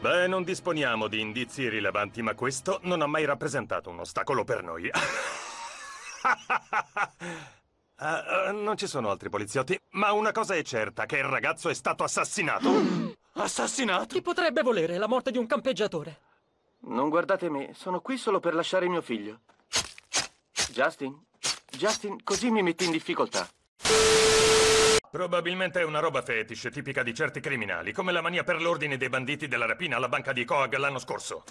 Beh, non disponiamo di indizi rilevanti, ma questo non ha mai rappresentato un ostacolo per noi. uh, non ci sono altri poliziotti, ma una cosa è certa, che il ragazzo è stato assassinato. assassinato? Chi potrebbe volere la morte di un campeggiatore? Non guardate me, sono qui solo per lasciare mio figlio. Justin? Justin, così mi metti in difficoltà. Probabilmente è una roba fetish, tipica di certi criminali, come la mania per l'ordine dei banditi della rapina alla banca di Coag l'anno scorso.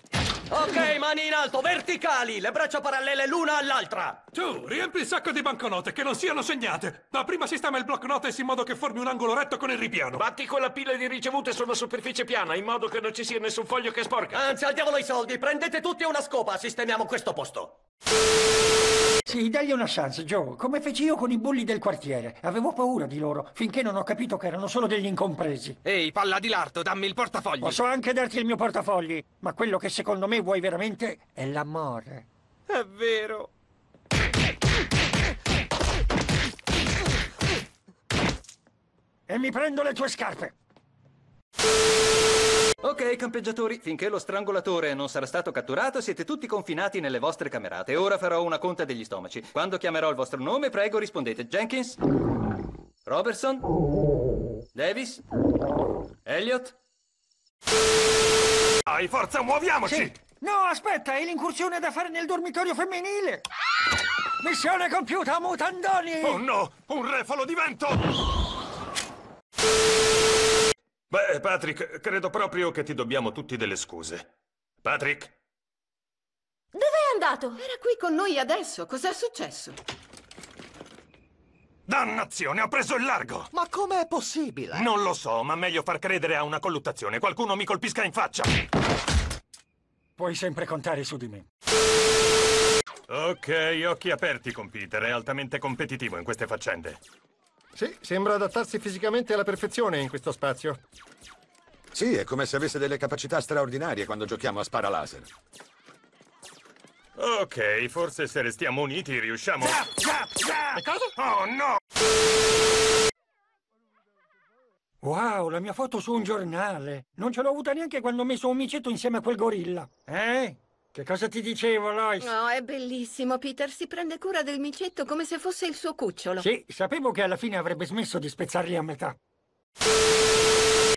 Ok, mani in alto, verticali, le braccia parallele l'una all'altra. Tu, riempi il sacco di banconote che non siano segnate. Ma prima sistema il block notice in modo che formi un angolo retto con il ripiano. Batti con la pila di ricevute sulla superficie piana, in modo che non ci sia nessun foglio che sporca. Anzi, al diavolo i soldi, prendete tutti una scopa, sistemiamo questo posto. Sì, dagli una chance, Joe, come feci io con i bulli del quartiere. Avevo paura di loro, finché non ho capito che erano solo degli incompresi. Ehi, palla di lardo, dammi il portafogli. Posso anche darti il mio portafogli, ma quello che secondo me vuoi veramente è l'amore. È vero. E mi prendo le tue scarpe. Ok, campeggiatori, finché lo strangolatore non sarà stato catturato, siete tutti confinati nelle vostre camerate. Ora farò una conta degli stomaci. Quando chiamerò il vostro nome, prego rispondete Jenkins, Robertson, Davis, Elliot. Dai, forza, muoviamoci! Sì. No, aspetta, è l'incursione da fare nel dormitorio femminile! Missione compiuta, mutandoni! Oh no, un refalo di vento! Beh, Patrick, credo proprio che ti dobbiamo tutti delle scuse. Patrick? Dove è andato? Era qui con noi adesso. Cos'è successo? Dannazione, ha preso il largo! Ma com'è possibile? Non lo so, ma meglio far credere a una colluttazione. Qualcuno mi colpisca in faccia! Puoi sempre contare su di me. Ok, occhi aperti computer. È altamente competitivo in queste faccende. Sì, sembra adattarsi fisicamente alla perfezione in questo spazio. Sì, è come se avesse delle capacità straordinarie quando giochiamo a spara laser. Ok, forse se restiamo uniti riusciamo... Zap, zap, zap! E cosa? Oh no! Wow, la mia foto su un giornale! Non ce l'ho avuta neanche quando ho messo un micetto insieme a quel gorilla. Eh? Che cosa ti dicevo, Lois? No, è bellissimo, Peter. Si prende cura del micetto come se fosse il suo cucciolo. Sì, sapevo che alla fine avrebbe smesso di spezzarli a metà.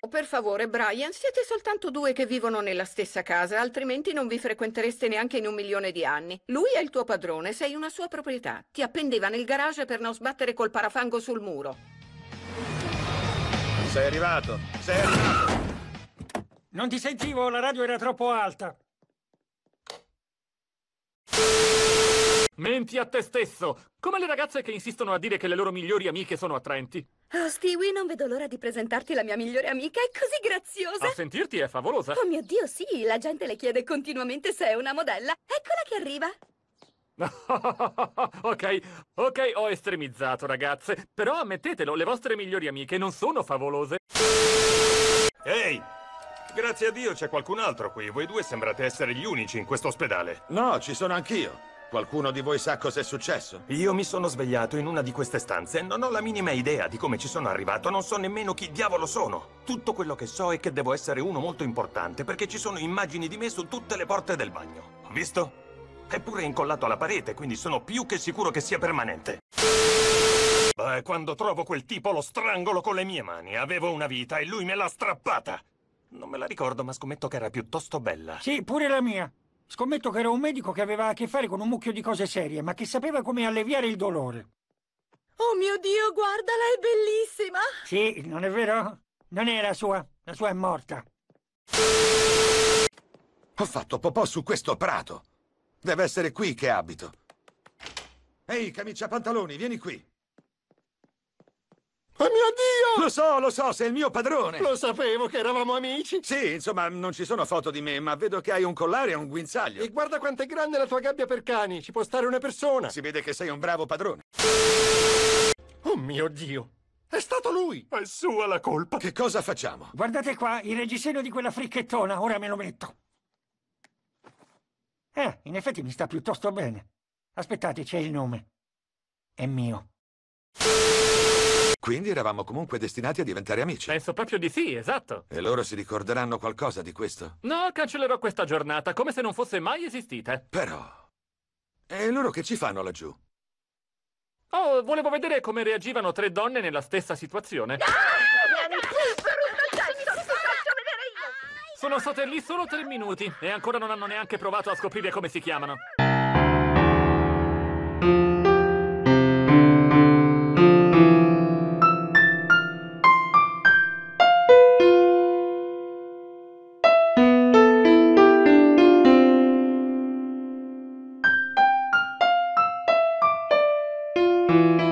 Oh, per favore, Brian, siete soltanto due che vivono nella stessa casa, altrimenti non vi frequentereste neanche in un milione di anni. Lui è il tuo padrone, sei una sua proprietà. Ti appendeva nel garage per non sbattere col parafango sul muro. Sei arrivato, sei arrivato. Non ti sentivo, la radio era troppo alta. Menti a te stesso, come le ragazze che insistono a dire che le loro migliori amiche sono attraenti. Oh, Stewie, non vedo l'ora di presentarti la mia migliore amica, è così graziosa! A sentirti è favolosa! Oh mio Dio, sì, la gente le chiede continuamente se è una modella. Eccola che arriva! ok, ok, ho estremizzato, ragazze. Però ammettetelo, le vostre migliori amiche non sono favolose. Ehi! Hey, grazie a Dio c'è qualcun altro qui. Voi due sembrate essere gli unici in questo ospedale. No, ci sono anch'io. Qualcuno di voi sa cos'è successo? Io mi sono svegliato in una di queste stanze e non ho la minima idea di come ci sono arrivato. Non so nemmeno chi diavolo sono. Tutto quello che so è che devo essere uno molto importante perché ci sono immagini di me su tutte le porte del bagno. Visto? Eppure è incollato alla parete, quindi sono più che sicuro che sia permanente. Beh, quando trovo quel tipo lo strangolo con le mie mani. Avevo una vita e lui me l'ha strappata. Non me la ricordo, ma scommetto che era piuttosto bella. Sì, pure la mia. Scommetto che era un medico che aveva a che fare con un mucchio di cose serie, ma che sapeva come alleviare il dolore. Oh mio Dio, guardala, è bellissima! Sì, non è vero? Non è la sua. La sua è morta. Ho fatto popò su questo prato. Deve essere qui che abito. Ehi, camicia pantaloni, vieni qui. Oh mio Dio! Lo so, lo so, sei il mio padrone. Lo sapevo che eravamo amici. Sì, insomma, non ci sono foto di me, ma vedo che hai un collare e un guinzaglio. E guarda quanto è grande la tua gabbia per cani. Ci può stare una persona. Si vede che sei un bravo padrone. Oh mio Dio! È stato lui! È sua la colpa. Che cosa facciamo? Guardate qua, il reggiseno di quella fricchettona. Ora me lo metto. Eh, in effetti mi sta piuttosto bene. Aspettate, c'è il nome. È mio. Quindi eravamo comunque destinati a diventare amici. Penso proprio di sì, esatto. E loro si ricorderanno qualcosa di questo? No, cancellerò questa giornata, come se non fosse mai esistita. Però... E loro che ci fanno laggiù? Oh, volevo vedere come reagivano tre donne nella stessa situazione. Ah, no! Sono state lì solo tre minuti e ancora non hanno neanche provato a scoprire come si chiamano. thank you